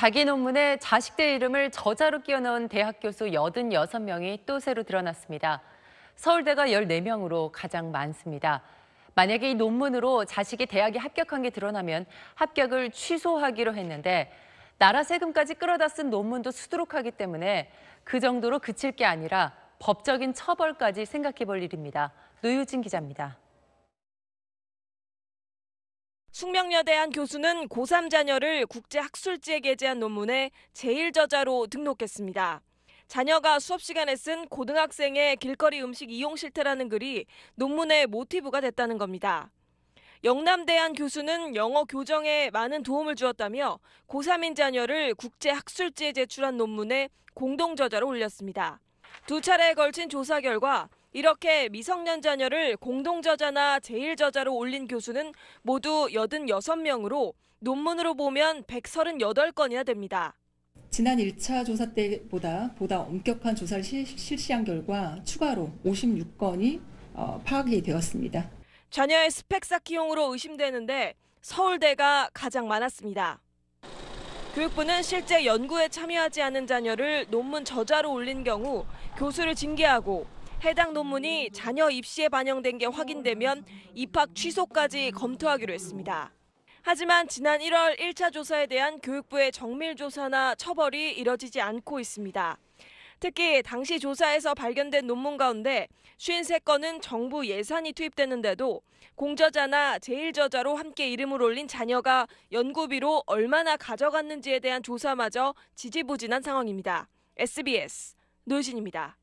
자기 논문에 자식들 이름을 저자로 끼워 넣은 대학 교수 86명이 또 새로 드러났습니다. 서울대가 14명으로 가장 많습니다. 만약에 이 논문으로 자식이 대학에 합격한 게 드러나면 합격을 취소하기로 했는데 나라 세금까지 끌어다 쓴 논문도 수두룩하기 때문에 그 정도로 그칠 게 아니라 법적인 처벌까지 생각해 볼 일입니다. 노유진 기자입니다. 숙명여대 한 교수는 고3 자녀를 국제학술지에 게재한 논문에 제1저자로 등록했습니다. 자녀가 수업 시간에 쓴 고등학생의 길거리 음식 이용 실태라는 글이 논문의 모티브가 됐다는 겁니다. 영남대한 교수는 영어 교정에 많은 도움을 주었다며 고3인 자녀를 국제학술지에 제출한 논문에 공동 저자로 올렸습니다. 두 차례에 걸친 조사 결과 이렇게 미성년 자녀를 공동저자나 제1저자로 올린 교수는 모두 86명으로 논문으로 보면 138건이나 됩니다. 지난 1차 조사 때보다 보다 엄격한 조사를 실시한 결과 추가로 56건이 어, 파악이 되었습니다. 자녀의 스펙 쌓기용으로 의심되는데 서울대가 가장 많았습니다. 교육부는 실제 연구에 참여하지 않은 자녀를 논문 저자로 올린 경우 교수를 징계하고 해당 논문이 자녀 입시에 반영된 게 확인되면 입학 취소까지 검토하기로 했습니다. 하지만 지난 1월 1차 조사에 대한 교육부의 정밀 조사나 처벌이 이뤄지지 않고 있습니다. 특히 당시 조사에서 발견된 논문 가운데 53건은 정부 예산이 투입됐는데도 공저자나 제1저자로 함께 이름을 올린 자녀가 연구비로 얼마나 가져갔는지에 대한 조사마저 지지부진한 상황입니다. SBS 노유진입니다.